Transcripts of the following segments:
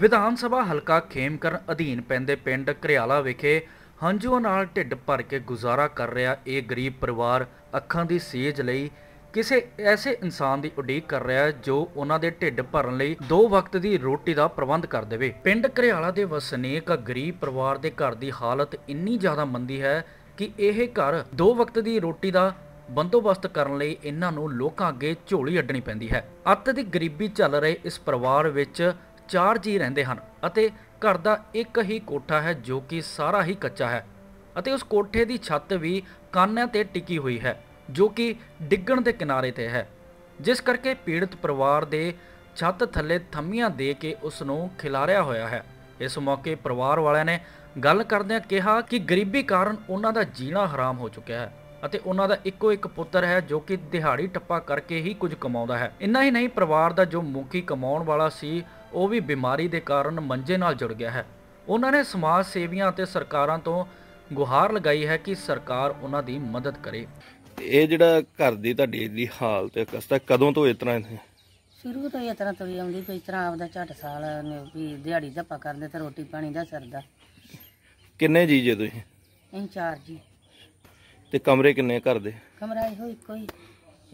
ਵਿਧਾਨ ਸਭਾ ਹਲਕਾ ਖੇਮਕਰਨ ਅਧੀਨ ਪੈਂਦੇ ਪਿੰਡ ਕਰਿਆਲਾ ਵਿਖੇ ਹੰਝੂਆਂ ਨਾਲ ਢਿੱਡ ਭਰ ਕੇ ਗੁਜ਼ਾਰਾ ਕਰ ਰਿਹਾ ਇਹ ਗਰੀਬ ਪਰਿਵਾਰ ਅੱਖਾਂ ਦੀ ਸੇਜ ਲਈ ਕਿਸੇ ਐਸੇ ਇਨਸਾਨ ਦੀ ਉਡੀਕ ਕਰ ਰਿਹਾ ਜੋ ਉਹਨਾਂ ਦੇ ਢਿੱਡ ਭਰਨ ਲਈ ਦੋ ਵਕਤ ਦੀ ਰੋਟੀ ਦਾ ਪ੍ਰਬੰਧ ਕਰ ਦੇਵੇ ਪਿੰਡ ਕਰਿਆਲਾ ਦੇ ਵਸਨੀਕ ਗਰੀਬ ਪਰਿਵਾਰ ਦੇ ਘਰ ਦੀ ਹਾਲਤ ਇੰਨੀ ਜ਼ਿਆਦਾ ਮੰਦੀ ਹੈ ਕਿ ਇਹ ਘਰ ਦੋ ਵਕਤ ਦੀ ਰੋਟੀ ਦਾ ਬੰਦੋਬਸਤ ਕਰਨ ਲਈ ਇਹਨਾਂ ਨੂੰ ਲੋਕਾਂ ਅੱਗੇ ਝੋਲੀ ਅੱਡਣੀ ਪੈਂਦੀ ਹੈ ਅੱਤ ਦੀ ਗਰੀਬੀ ਚੱਲ ਰਹੇ ਇਸ ਪਰਿਵਾਰ ਵਿੱਚ ਚਾਰ ਜੀ ਰਹਿੰਦੇ ਹਨ ਅਤੇ ਘਰ ਦਾ ਇੱਕ ਹੀ ਕੋਠਾ ਹੈ ਜੋ ਕਿ ਸਾਰਾ ਹੀ ਕੱਚਾ ਹੈ ਅਤੇ ਉਸ ਕੋਠੇ ਦੀ ਛੱਤ ਵੀ ਕਾਨਿਆਂ ਤੇ ਟਿੱਕੀ ਹੋਈ ਹੈ ਜੋ ਕਿ ਡਿੱਗਣ ਦੇ ਕਿਨਾਰੇ ਤੇ ਹੈ ਜਿਸ ਕਰਕੇ ਪੀੜਤ ਪਰਿਵਾਰ ਦੇ ਛੱਤ ਥੱਲੇ ਥੰਮੀਆਂ ਦੇ ਕੇ ਉਸ ਨੂੰ ਖਿਲਾਰਿਆ ਹੋਇਆ ਹੈ ਇਸ ਮੌਕੇ ਪਰਿਵਾਰ ਵਾਲਿਆਂ ਨੇ ਗੱਲ ਕਰਦਿਆਂ ਕਿਹਾ ਕਿ ਗਰੀਬੀ ਕਾਰਨ ਉਹਨਾਂ ਦਾ ਜੀਣਾ ਹਰਾਮ ਹੋ ਚੁੱਕਿਆ ਹੈ ਅਤੇ ਉਹਨਾਂ ਦਾ ਇੱਕੋ ਇੱਕ ਪੁੱਤਰ ਹੈ ਜੋ ਕਿ ਦਿਹਾੜੀ ਟੱਪਾ ਕਰਕੇ ਹੀ ਕੁਝ ਕਮਾਉਂਦਾ ਹੈ ਇੰਨਾ ਹੀ ਨਹੀਂ ਪਰਿਵਾਰ ਦਾ ਜੋ ਮੁਖੀ ਕਮਾਉਣ ਵਾਲਾ ਸੀ ਉਹ ਵੀ ਬਿਮਾਰੀ ਦੇ ਕਾਰਨ ਮੰਜੇ ਨਾਲ ਜੁੜ ਗਿਆ ਹੈ ਉਹਨਾਂ ਨੇ ਸਮਾਜ ਸੇਵੀਆਂ ਅਤੇ ਸਰਕਾਰਾਂ ਤੋਂ ਗੁਹਾਰ ਲਗਾਈ ਹੈ ਕਿ ਸਰਕਾਰ ਉਹਨਾਂ ਦੀ ਮਦਦ ਕਰੇ ਇਹ ਜਿਹੜਾ ਘਰ ਦੀ ਤੁਹਾਡੀ ਦੀ ਹਾਲਤ ਹੈ ਕਸਤਾ ਕਦੋਂ ਤੋਂ ਇਸ ਤਰ੍ਹਾਂ ਹੈ ਸ਼ੁਰੂ ਤੋਂ ਹੀ ਇਸ ਤਰ੍ਹਾਂ ਤੁਰੀ ਆਉਂਦੀ ਕੋਈ ਤਰ੍ਹਾਂ ਆਪਦਾ ਝਟ ਸਾਲ ਵੀ ਦਿਹਾੜੀ ਪਾ ਕਰਦੇ ਤੇ ਰੋਟੀ ਪਾਣੀ ਦਾ ਸਰਦਾ ਕਿੰਨੇ ਜੀ ਜੇ ਤੁਸੀਂ ਅਸੀਂ ਚਾਰ ਜੀ ਤੇ ਕਮਰੇ ਕਿੰਨੇ ਘਰ ਦੇ ਕਮਰਾ ਇਹੋ ਇੱਕੋ ਹੀ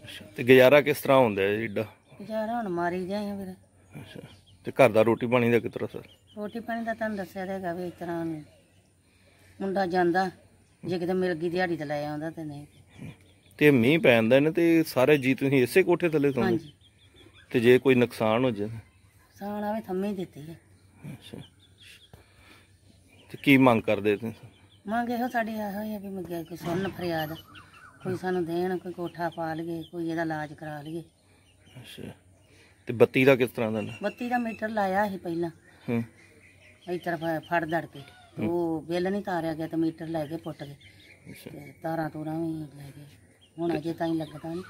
ਅੱਛਾ ਤੇ ਗੁਜ਼ਾਰਾ ਕਿਸ ਤਰ੍ਹਾਂ ਹੁੰਦਾ ਹੈ ਏਡਾ ਗੁਜ਼ਾਰਾ ਹੁਣ ਮਾਰੀ ਜਾਏ ਵੀਰੇ ਅੱਛਾ ਤੇ ਘਰ ਦਾ ਰੋਟੀ ਪਾਣੀ ਦਾ ਕਿਤਰਾ ਤਰ੍ਹਾਂ ਸਰ ਰੋਟੀ ਪਾਣੀ ਦਾ ਤੁਹਾਨੂੰ ਦੱਸਿਆ ਰਹੇਗਾ ਵੀ ਇਸ ਤਰ੍ਹਾਂ ਮੁੰਡਾ ਜਾਂਦਾ ਜੇ ਕਿਤੇ ਮਿਲ ਗਈ ਦਿਹਾੜੀ ਤੇ ਲੈ ਆਉਂਦਾ ਤੇ ਨਹੀਂ ਤੇ ਮੀਂਹ ਪੈਂਦਾ ਨੇ ਤੇ ਸਾਰੇ ਜੀ ਤੁਸੀਂ ਇਸੇ ਕੋਠੇ ਥੱਲੇ ਸੌਂਦੇ ਹਾਂਜੀ ਤੇ ਜੇ ਕੋਈ ਨੁਕਸਾਨ ਹੋ ਜਾਵੇ ਸਾਣਾ ਆਵੇ ਥੰਮੇ ਦਿੱਤੀ ਹੈ ਅੱਛਾ ਤੇ ਕੀ ਮੰਗ ਕਰਦੇ ਤੁਸੀਂ ਮੰਗ ਇਹੋ ਸਾਡੀ ਆਹੋ ਹੀ ਆ ਵੀ ਮੰਗਿਆ ਕੋਈ ਸੁਣਨ ਫਰਿਆਦ ਕੋਈ ਸਾਨੂੰ ਦੇਣ ਕੋਈ ਕੋਠਾ ਪਾ ਲਈਏ ਕੋਈ ਇਹਦਾ ਇਲਾਜ ਕਰਾ ਲਈਏ ਅੱਛਾ ਤੇ ਬੱਤੀ ਦਾ ਕਿਸ ਤਰ੍ਹਾਂ ਦਾ ਬੱਤੀ ਦਾ ਮੀਟਰ ਲਾਇਆ ਸੀ ਪਹਿਲਾਂ ਹੂੰ ਇਹ ਤਰਫ ਫੜ ਦੜ ਕੇ ਉਹ ਬਿੱਲ ਨਹੀਂ ਤਾਰਿਆ ਗਿਆ ਤੇ ਮੀਟਰ ਲੈ ਕੇ ਪੁੱਟ ਗਏ ਅੱਛਾ ਤਾਰਾਂ ਤੋਰਾਂ ਵੀ ਲੈ ਗਏ ਹੁਣ ਅਜੇ ਤਾਈਂ ਲੱਗਦਾ ਨਹੀਂ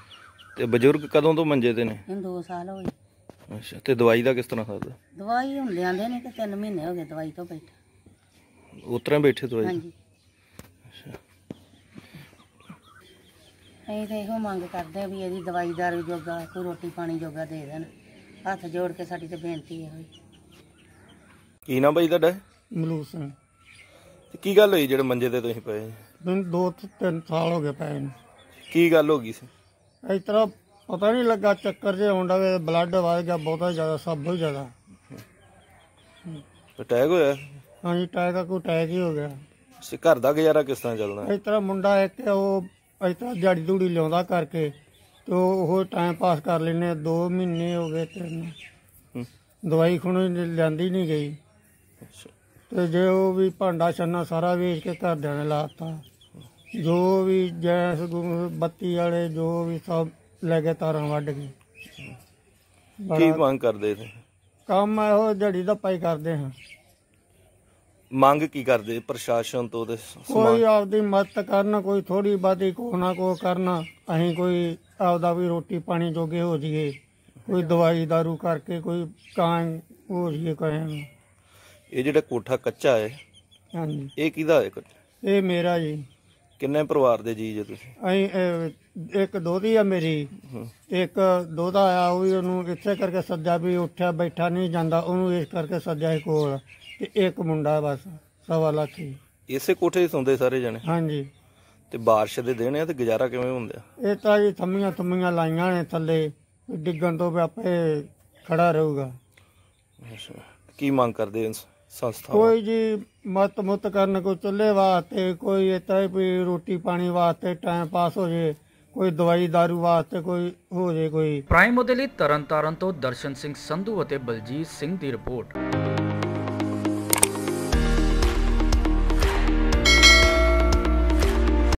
ਤੇ ਬਜ਼ੁਰਗ ਕਦੋਂ ਤੋਂ ਮੰਜੇ ਤੇ ਨੇ ਇਹਨੂੰ 2 ਸਾਲ ਗਏ ਅੱਛਾ ਤੇ ਦਵਾਈ ਦਾ ਕਿਸ ਤਰ੍ਹਾਂ ਖਾਦਾ ਦਵਾਈ ਹੁਣ ਲਿਆਂਦੇ ਨੇ ਤੇ 3 ਮਹੀਨੇ ਹੋ ਗਏ ਦਵਾਈ ਤੋਂ ਬੈਠਾ ਉਤਰਾਂ ਬੈਠੇ ਦਵਾਈ ਹਾਂਜੀ ਅਸੀਂ ਤੇ ਇਹੋ ਮੰਗ ਕਰਦੇ ਵੀ ਇਹਦੀ ਦਵਾਈ ਦਾਰੂ ਜੋਗਾ ਕੋਈ ਰੋਟੀ ਪਾਣੀ ਜੋਗਾ ਦੇ ਦੇਣ ਹੱਥ ਜੋੜ ਕੇ ਸਾਡੀ ਤੇ ਬੇਨਤੀ ਹੈ ਹੋਈ ਕੀ ਨਾਮ ਬਾਈ ਤੁਹਾਡਾ ਮਲੂਸ ਸਿੰਘ ਕੀ ਗੱਲ ਹੋਈ ਜਿਹੜੇ ਮੰਜੇ ਤੇ ਤੁਸੀਂ ਪਏ ਮੈਨੂੰ ਦੋ ਤੋਂ ਤਿੰਨ ਸਾਲ ਹੋ ਗਏ ਪਏ ਨੂੰ ਕੀ ਗੱਲ ਹੋ ਗਈ ਸੀ ਇਸ ਤਰ੍ਹਾਂ ਪਤਾ ਨਹੀਂ ਲੱਗਾ ਚੱਕਰ ਜੇ ਹੁੰਦਾ ਵੇ ਬਲੱਡ ਵਧ ਗਿਆ ਬਹੁਤਾ ਜ਼ਿਆਦਾ ਸਭ ਹੋ ਜ਼ਿਆਦਾ ਅਟੈਕ ਹੋਇਆ ਹਾਂਜੀ ਟੈਗ ਆ ਕੋਈ ਟੈਕ ਹੀ ਹੋ ਗਿਆ ਸੇ ਘਰ ਦਾ ਗੁਜ਼ਾਰਾ ਕਿਸ ਤਰ੍ਹਾਂ ਚੱਲਦਾ ਇਸ ਤਰ੍ਹਾਂ ਮੁੰਡਾ ਇੱਕ ਉਹ ਇਸ ਤਰ੍ਹਾਂ ਜੜੀ ਦੂੜੀ ਲਿਆਉਂਦਾ ਕਰਕੇ ਤੇ ਉਹ ਟਾਈਮ ਪਾਸ ਕਰ ਲੈਨੇ 2 ਮਹੀਨੇ ਹੋ ਗਏ ਤੇ ਦਵਾਈ ਖੁਣ ਲੈਂਦੀ ਨਹੀਂ ਗਈ ਤੇ ਜੇ ਉਹ ਵੀ ਭਾਂਡਾ ਛੰਨਾ ਸਾਰਾ ਵੇਚ ਕੇ ਘਰ ਦੇਣ ਲਾਤਾ ਜੋ ਵੀ ਜੈਸ ਬੱਤੀ ਵਾਲੇ ਜੋ ਵੀ ਸਭ ਲੈ ਕੇ ਤਾਰਾਂ ਵੱਢ ਗਏ ਕੀ ਮੰਗ ਕਰਦੇ ਸੀ ਕੰਮ ਇਹੋ ਜੜੀ ਦਾ ਪਾਈ ਕਰਦੇ ਹਾਂ ਮੰਗ ਕੀ ਕਰਦੇ ਪ੍ਰਸ਼ਾਸਨ ਤੋਂ ਤੇ ਕੋਈ ਆਪਦੀ ਮਦਦ ਕਰਨ ਕੋਈ ਥੋੜੀ ਬਾਦੀ ਕੋ ਨਾ ਕੋ ਕਰਨਾ ਅਸੀਂ ਕੋਈ ਆਪਦਾ ਵੀ ਰੋਟੀ ਪਾਣੀ ਜੋਗੇ ਹੋ ਜੀਏ ਕੋਈ ਦਵਾਈ दारू ਕਰਕੇ ਕੋਈ ਕਾਂ ਹੋ ਜੀਏ ਕੋਈ ਇਹ ਜਿਹੜਾ ਕੋਠਾ ਕੱਚਾ ਹੈ ਹਾਂਜੀ ਇਹ ਕਿਹਦਾ ਹੈ ਇਹ ਮੇਰਾ ਜੀ ਕਿੰਨੇ ਪਰਿਵਾਰ ਦੇ ਜੀ ਜੇ ਤੁਸੀਂ ਅਸੀਂ ਇੱਕ ਦੋਦੀ ਆ ਮੇਰੀ ਇੱਕ ਦੋਦਾ ਆ ਉਹ ਵੀ ਉਹਨੂੰ ਇੱਥੇ ਕਰਕੇ ਸੱਜਾ ਵੀ ਉੱਠਿਆ ਬੈਠਾ ਨਹੀਂ ਜਾਂਦਾ ਉਹਨੂੰ ਇਸ ਕਰਕੇ ਸੱਜਾ ਹੀ ਕੋਲ ਇੱਕ ਮੁੰਡਾ ਬਸ ਸਵਾ ਲੱਖ ਹੀ ਇਸੇ ਕੋਠੇ ਹੀ ਸੌਂਦੇ ਸਾਰੇ ਜਣੇ ਹਾਂਜੀ ਤੇ ਬਾਰਿਸ਼ ਦੇ ਦਿਨ ਆ ਤੇ ਗੁਜ਼ਾਰਾ ਕਿਵੇਂ ਹੁੰਦਾ ਇਹ ਤਾਂ ਜੀ ਥੰਮੀਆਂ ਥੰਮੀਆਂ ਲਾਈਆਂ ਨੇ ਥੱਲੇ ਡਿੱਗਣ ਤੋਂ ਵੀ ਆਪੇ ਖੜਾ ਰਹੂਗਾ ਕੀ ਮੰਗ ਕਰਦੇ ਇਨਸ- ਕੋਈ ਜੀ ਮਤ ਮੁਤ ਕਰਨ ਕੋ ਚੱਲੇ ਵਾਸਤੇ ਕੋਈ ਇਤਾਂ ਵੀ ਰੋਟੀ ਪਾਣੀ ਵਾਸਤੇ ਟਾਈਮ ਪਾਸ ਹੋ ਜੇ ਕੋਈ ਦਵਾਈ दारू ਵਾਸਤੇ ਕੋਈ ਹੋ ਜੇ ਕੋਈ ਪ੍ਰਾਈਮ ਦੇ ਲਈ ਤਰਨਤਾਰਨ ਤੋਂ ਦਰਸ਼ਨ ਸਿੰਘ ਸੰਧੂ ਅਤੇ ਬਲਜੀਤ ਸਿੰਘ ਦੀ ਰਿਪੋਰਟ